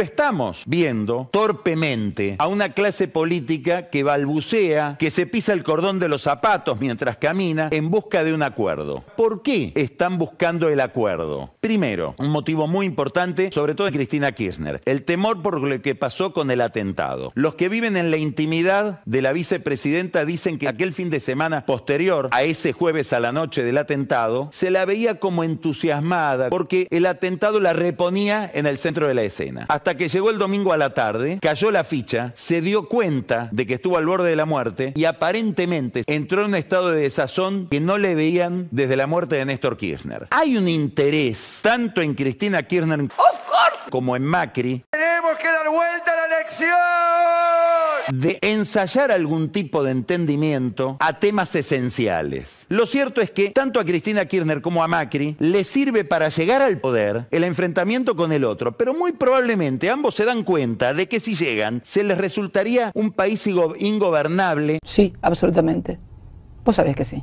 Estamos viendo torpemente a una clase política que balbucea, que se pisa el cordón de los zapatos mientras camina en busca de un acuerdo. ¿Por qué están buscando el acuerdo? Primero, un motivo muy importante, sobre todo en Cristina Kirchner, el temor por lo que pasó con el atentado. Los que viven en la intimidad de la vicepresidenta dicen que aquel fin de semana posterior a ese jueves a la noche del atentado, se la veía como entusiasmada porque el atentado la reponía en el centro de la escena que llegó el domingo a la tarde, cayó la ficha, se dio cuenta de que estuvo al borde de la muerte y aparentemente entró en un estado de desazón que no le veían desde la muerte de Néstor Kirchner. Hay un interés tanto en Cristina Kirchner como en Macri. Tenemos que dar vuelta a la elección de ensayar algún tipo de entendimiento a temas esenciales. Lo cierto es que tanto a Cristina Kirchner como a Macri les sirve para llegar al poder el enfrentamiento con el otro, pero muy probablemente ambos se dan cuenta de que si llegan se les resultaría un país ingobernable. Sí, absolutamente. Vos sabés que sí.